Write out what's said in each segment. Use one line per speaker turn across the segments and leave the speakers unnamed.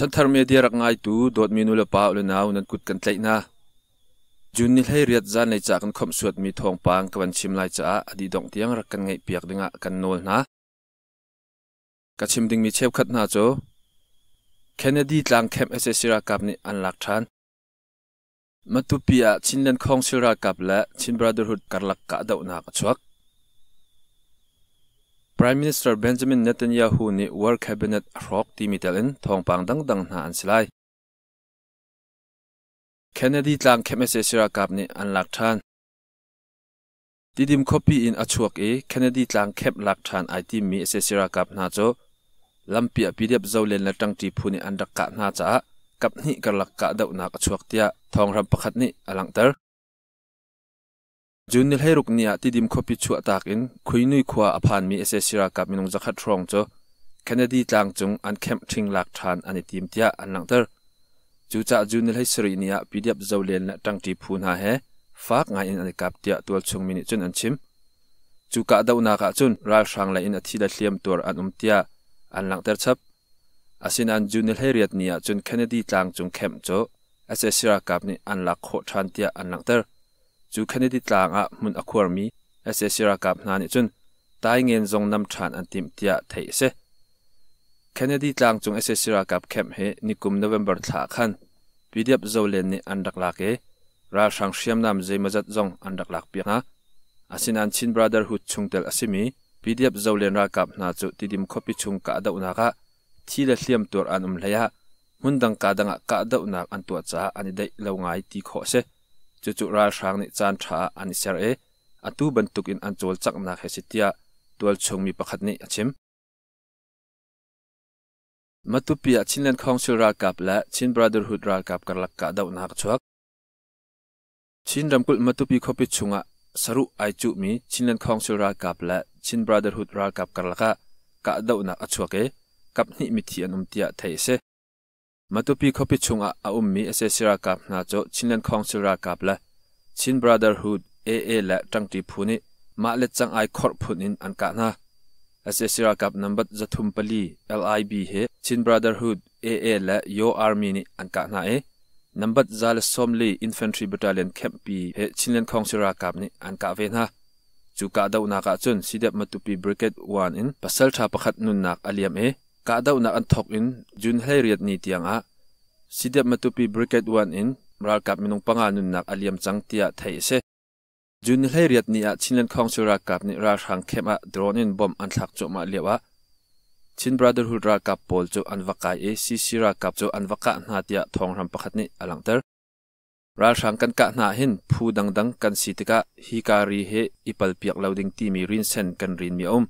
ฉันทำเมียเดียรักง่ายตูโดดมีนุลปาอุลนาวนันกุดกันไลนะจุนนิลให้เรียดจานในจากกันขมสวดมีทองปางกวันชิมลายจ้าอดีดองเตียงรักกันไงเปียกดึงะกันโนลนะกะชิมดึงมีเชฟขัดนาโจเคนเนดีกลางแคมเอเซซิรากับนี่อันหลักทันมาตุปียชินเลนคองซิรากับและชินบราเดอร์ฮุดกันลักกะเดาหนากชวัก Prime Minister Benjamin Netanyahu ni War Cabinet Rock Timitalin thongpang dangdang na ansilai. Kennedy tlang k e m e s e sira kap ni anlak than. Didim k o p i in achuak e Kennedy tlang k e p lak than ay t i mi ese sira kap na cho. Lampia p i d i a p zolen la tang ti p u n i andak ka na cha kap ni g a r l a k ka dau nak achuak tia thong ram p a k a t ni alangtar. จุนนิลให้รุกเนียที่ดิมคบิชัวตากินคุยนุยควาอภานมีเอเซซิรากับมินงจักทรองจ้แคนาดีจางจงอันเข้มทิงหลักฐานอันทีมเตียอันนังเตอร์จูจ่าจุนนิลให้สรีเนียปีเดียบเจ้าเลนและจังจีพูนหาเฮฟากงานอันกับเตียตัวชงมินิจุนอันชิมจูกะดาวนากะจุนรัลชังไลอินอธิละเลียมตัวอันอุมเตียอันหลังเตอร์ชับอาศินอันจุนนิลให้เรียดเนียจุนแคนาดีจางจงเข้มโจ้อเอเซซิรากับนี่อันหลักโคทานเตียอันหลังเตอร์จูเคันดิตลางอ่ะมุนอควรมีเอสเอซิรากับนานิจุนตายเงินจงนำทานอันติมเตียเทเซคันดิตลางจงเอสเอซิรากับเข้มเฮนิคุมโนเวมเบอร์ถาขันวิดีบโจเลนนี่อันดักลักเอราชังเชียมนำใจมจัดจงอันดักลักเปียนะอาศินันชินบราเดอร์ฮุดชุงเตลอาศิมีวิดีบโจเลนรากับนาจูติดิมคบิชุงกะดอุนากะที่เลเลียมตัวอันอุมเลียะมุนดังกาดังกะดอุนักันตัวจ้าอันนี้ได้เลวง่ายตีขอเซจุจุราชางใิจันทชาอันิเสรยเออตูบันทุกินอันจวลจักนาเฮสิตยาตัวชงมีประคันี้ชิมมาตุปียชินเลนของสุรากับและชินบราเดอร์ฮุดรากับกันลักกะดาวนักชวกชินรำกุลมาตุปีขอปิดชงะสรุปไอจุมีชินเลนของสุรากับและชินบราเดอร์ฮุดรากับกันลักกะดาวนักชวกเอกับนี่มิทีอนอุมตียาไทยเซมาตุปีเขบปิชุงอาอุมมีเอเซซิรากับนาโจชินเลนคองซิรากับละชินบราเดอร์ฮูดเอเอและจังตีพูนิมาเล็ดจังไอคอร์พูนินอันกานาเอเซซิรากับนัมบัตจะทุมปลี LIB เฮชินบราเดอร์ฮูดเอเอและโยอาร์มีนิอันกานาเอนัมบัตะเลสอมลีอินฟันทรีบัตเลนแคมปีเฮชินเลนคองซิรากับนิอันกาเวนาจูกาดาวนากะจุนสิเดบมาตุปีบริเกตวานอินปัสเซลชาปขัดนุนนักอาเลียมเอ kadawna an thok in jun hleiriat ni tianga sidiap matupi brigade 1 in mral kap minung panga nun nak aliam chang tia thei se jun hleiriat ni a chinlan khong sura kap ni ra rang khema drone in bom an thak cho ma lewa chin brotherhood ra kap pol cho an wakai e si sira kap cho an waka na tia thong ram pakhat ni alangter ra rang kan ka na hin phu dang dang kan sitika hi ka ri he ipal piak loading ti mi rin sen kan rin mi om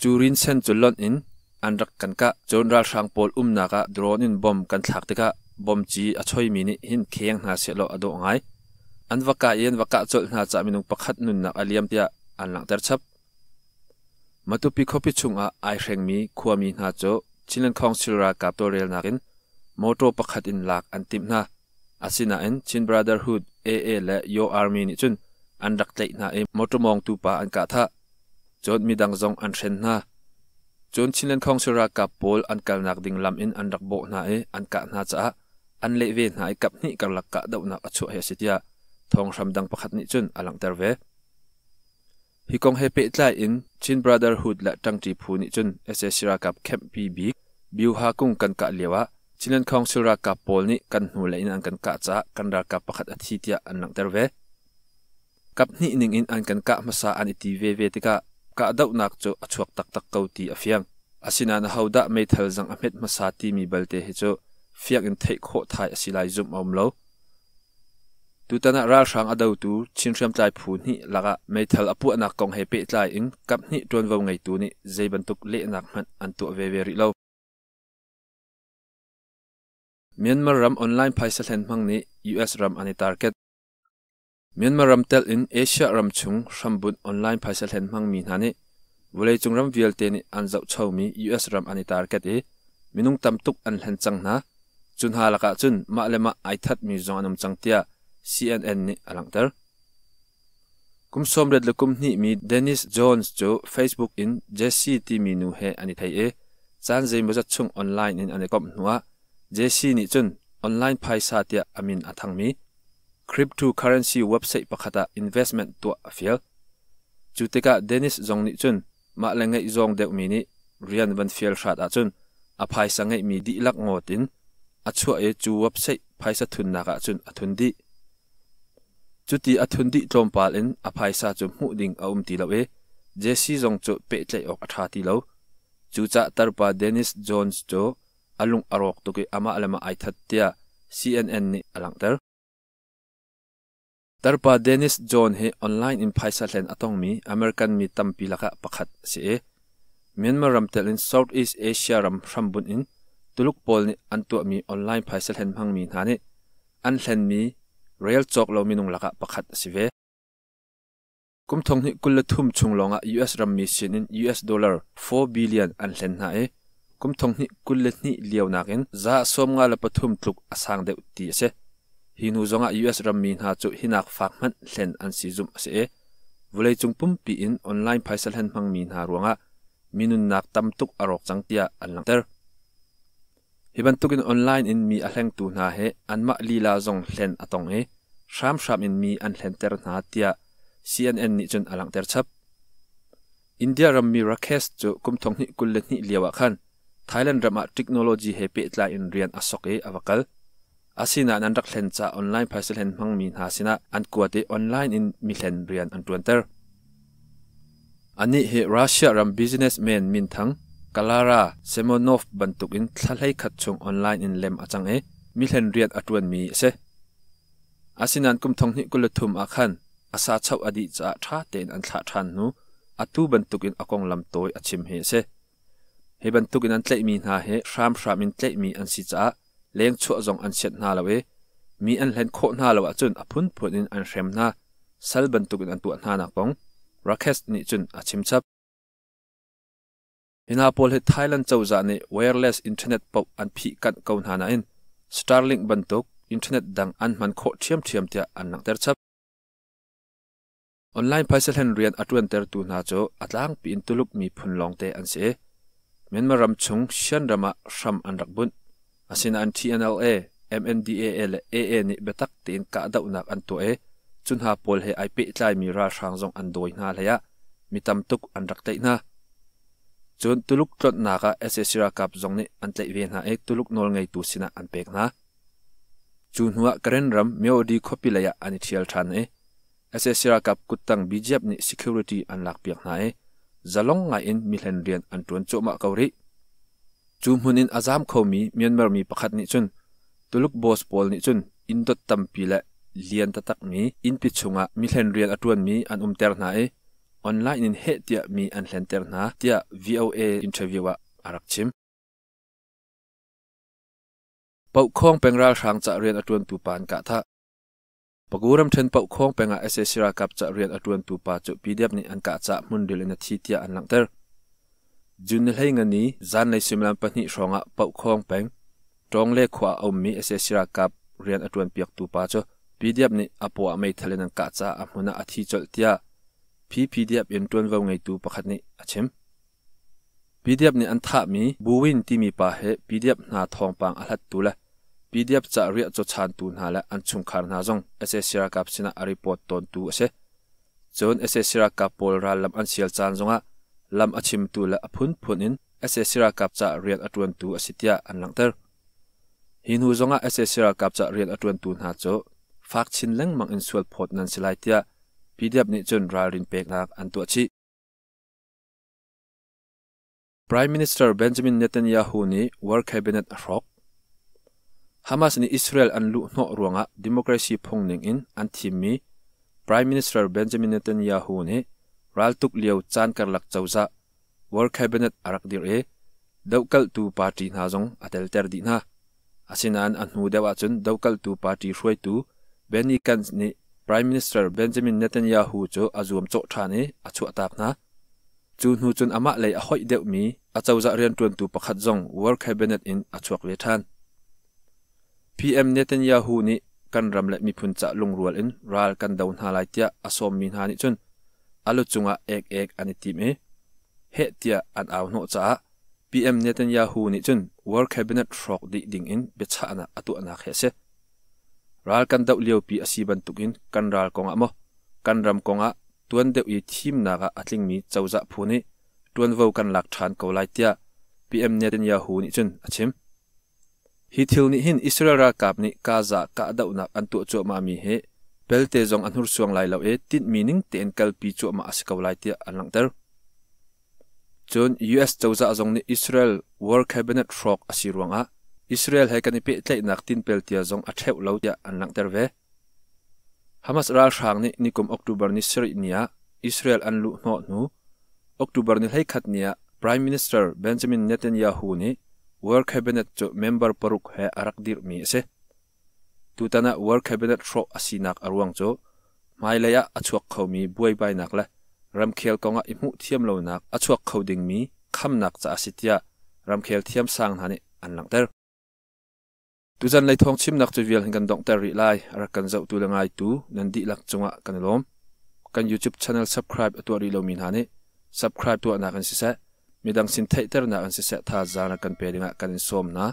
chu rin sen chu lon in อันรักกันกะจนราชสังปอลอุ้มนากะดรอนินบอมกันถักติกะบอมจีอชวยมินีหินเคียงหาเสลออดงไงอันวกาเย็นวกาจดหาจามินุงปขัดนุนนักอเลียมเตียอันหลังเตอร์ชับมาตุปิคบิชุงอาไอเชงมีคัวมีหาโจชิลันคองชิรากับตัวเรียลนักินมอโตปขัดอินหลักอันติมนาอาศินาเอ็นชินบราเดอร์ฮูดเอเอและโยอาร์มีนีจุนอันรักเตยนาเอมอโตมองตูปาอันกาทะจดมีดังซองอันเชนนาจนชินเลนคองสุรากับปอลอันกัลนักดิ่งลำอินอันรักโบนาเออันกัะนาจ้าอันเลเวนหายกับนี่กันลักกะดาวนักชั่วเฮสิทยาทองรำดังประคัดนี่จนอลังเตอร์เวฮิคงเฮเปิดไลอินชินบราเดอร์ฮูดและจังจีพูนี่จนเอสเซสิรากับแคมปีบีบิวฮากุงกันกัลเลวะชินเลนคองสุรากับปอลนี่กันหูเลอินอันกันกัะจ้ากันรักกะประคัดอาิตยาอันลังเตอร์เวกับนี่หนึ่งอินอันกันกะมาซาอันอิตีเวเวติกะ ka deuhnak cu a chuak taktak ko ti a fiang asina na hoda meithal zang a hmet masati mi balte hi chu fiak in thei kho thai a silai zum om lo tu tana ra sang a deuh tu chinhrem tlai phu hnih laka meithal a puah nak kong he pe tlai in kap hnih tuan vo ngei tu ni zeiban tuk le nak hman an tu ve ve ri lo Myanmar ram online paisal hen mang ni US ram ani target มียนมารัมเตลอินเอเชียรัมชุงรัมบุตออนไลน์ภาษาเทนมังมีนานิวเลจงรัมวิลเตนอันจับชาวมียูเอสรัมอันิตาร์เกตเอมินุงตั้มตุกอันเลนจังนะจุนฮาลกับจุนมาเลมาไอทัดมีจงอันมจังเตียซีเอ็นเอี่อลังเตอร์คุมสมเด็จลูคุมนี่มีเดนิสจอห์นส์จู Facebook อินเจสซี่ที่มีนูเฮอันิไทยเอจานเจมุจชุงออนไลน์นินอันิกบหนัวเจสซี่นี่จุนออนไลน์พาษาเตียอามินอัตังมี cryptocurrency website pakhata investment to afial chuteka denis zongni chun ma lengai zong deuh mini, ni rian van fial shat a chun a phai sangai mi di lak ngotin a chua e chu website phai sa thun naka ah chun a thun di chuti a thun di tlom pal in a phai sa chu mu ding a um ti lo e jc zong chu pe tlai ok a tha ti lo chu cha tarpa denis jones chu alung arok to ke ama alama ai cnn ni alang ter Darpa Dennis john he online in phaisa len atong mi american mi tampi laka pakhat si e myanmar ram in south east asia ram rambun in tuluk pol ni antu mi online phaisa len mang mi na an len mi real chok lo mi nong laka pakhat si ve kum thong ni kul la thum chung longa us ram mi sin in us dollar 4 billion an len na e kum thong ni kul le ni lewna nakin, za som nga la pathum tuk asang de uti se hi nu zonga US rammi na chu hinak fak man hlen an si zum ase e vulei chungpum pi in online phaisal hen mang mi na ruanga minun nak tam tuk arok changtia an lang ter hiban tukin online in mi a hleng tu na he an ma lila zong hlen atong e sham sham in mi an hlen ter na tia CNN ni chun alang ter chap India ram mi rakhes chu kum thong ni kul ni lewa khan Thailand rama technology he pe tla in rian asok e awakal asina an rak hlen cha online phasel hen hmang mi na sina an kuate online in mi hlen rian an tuanter ani he russia ram businessman min thang kalara semonov bantuk in thlalai khat chung online in lem achang e mi hlen riat atun mi se asinan kum thong ni kulathum akhan asa chau adi cha tha ten an thla than nu atu bantuk in akong lam toy achim he se he bantuk in an tlei mi na he ram ram in tlei mi an si cha เลี้ยงชั่วจงอันเช่นนาลเวมีอันเล่นโคนาลวะจนอพุนพุนินอันเชมนาสัลบันตุกินอันตัวนานักงรักเฮสนิจุนอชิมชับในนาโปลเฮไทยแลนด์เจ้าจานิวเอร์เลสอินเทอร์เน็ตปอบอันพีกันเกาหนานาอินสตาร์ลิงบันตุกอินเทอร์เน็ตดังอันมันโคเชียมเชียมเทียอันนักเตอร์ชับออนไลน์ไปเซลเลนเรียนอัตวันเตอร์ตูนาโจอัตลางปีอินตุลุกมีพุนลองเตอันเสีเมียนมารมชงเชียนรามะรำอันรักบุญ asin an TNLA MNDAL AA ni betak tin ka dau nak an to e chun ha pol he IP tlai mi ra rang jong an doi na leya mi tam tuk an rak tai na chun tuluk tlot na ka SSR kap zong ni an tlai ve na e tuluk nol ngay tu sina an pek na chun hua karen ram meo di khopi leya ani thial than e SSR kap kutang BJP ni security an lak piak na e zalong ngai in mi hlen rian an tun chu ma kauri จูมุนินอาซามโามีเมียนมารมีประคตนิจุนตุลุกบอสบอลนิจุนอินดตตัมปิละเลียนตะตักมีอินปิชงะมิเลนเรียลอตวนมีอันอุมเตอร์นาเอออนไลน์นินเฮติอามีอันเลนเตอร์นาเวีย VOA อินเทอร์วิวอารักชิมปอกคองเป็นราชางจะเรียนอตวนตูปานกะทะปกูรัมเทนปอกคองเป็นอาเอเซซิรากับจะเรียนอตวนตูปาจุปีเดียบนีิอันกะจะมุนดิลินทีเตียอันลังเตอร์จุนเฮงนี้จานในสิมลันปนิสองะปักคองแปงตรงเลขวาอุมีเอเซชิรากับเรียนอตวนเปียกตูปาจพีเดียบฟนี่อปัวไม่ทะเลนังกาจ้าอมุนาอธิจดที่พีพีเดีเอฟยันตวนว่าไงตูปขัดนี้อาชิมพีเดียบฟนี่อันทามมีบูวินที่มีปาเหพีเดียบฟนาทองปังอัลัดตูละพีเดียบจะเรียกจดชันตูนาละอันชุมคารนาจงเอเซชิรากับชนะอริปอตตันตูเซจนเอเซชิรากับโอลรัลลัมอันเชียลจันจงอ่ะ lam achim tu la aphun phun in ase sira kapcha real atun tu asitia anlang ter hin hu zonga ase sira kapcha real atun tu na cho fak chin leng mang in sual phot nan silai tia pdf ni chun rarin pek nak an tu chi prime minister benjamin netanyahu ni war cabinet rok hamas ni israel an lu no ruanga democracy phongning in an thimi prime minister benjamin netanyahu ni ral tuk liau chan kar lak chauza war cabinet arak dir e daukal tu party na jong atel ter di na asinan an hu dewa chun daukal tu party hruai tu benny kans ni prime minister benjamin netanyahu cho azum cho thane achu atap na chu nu chun ama lei a hoi deuh mi a chauza rian tun tu pakhat jong war cabinet in achuak le than pm netanyahu ni kan ramle mi phun cha lungrul in ral kan dawn ha lai tia asom min ha ni chun อลุจงะเอกเอกอันติมเฮเตียอันเอาโนจ้าพีเอ็มเนตันยาฮูนิจุนวอร์คเฮเบนั์ฟรอกดิดิ่งอินเบชานะอตุอนาเฮเซรัลกันดาวเลียวพีอสีบันตุกินกันรัลกงะโมกันรัมกงะตัวนเดวีทีมนากะอัลิงมีเจ้าจะพูนิตัวนวกันหลักฐานเกาหลเตียพีเอ็มเนตันยาฮูนิจุนอาชิมฮิทิลนิฮินอิสราเอลกับนิกาซากะดาวนักอันตัวโจมามีเฮ pelte zong anhur suang lai lo e tin meaning te en kalpi chu ma asikaw lai ti anlang ter chon US chawza zong ni Israel War Cabinet Rock asiruanga Israel he kan pe tlai nak tin peltia zong atheu lo ya anlang ter ve Hamas ra rang ni nikum October ni seri nia Israel an lu no nu October ni hei khat nia Prime Minister Benjamin Netanyahu ni War Cabinet cho member paruk he arak dir mi ase ตูตนะวอร์คเบเนตทรออาีินักอรวงโจไม่เลยอะอชวกเขามีบวยใบนักละรำเคยลกองอิมุเทียมเล่นักอชวกเขาดิ่งมีคำนักจะอาิตยารำเคยลเทียมสร้างหันอันหลังเตอร์ตวจันเลยทองชิมนักจุเวียลกันดองเตอร์ิไลรักกันเจ้าตูละไงตูนันดีหลักจงะกันล้มกันยูทูบชาแนลสับ s ครปตัวรีโลมินหันนีับ u b s c ปตัวนักกันสิเสมีดังสินเทเตอร์นักกันสิเสท่าจานักกันเปรยงกันสมนะ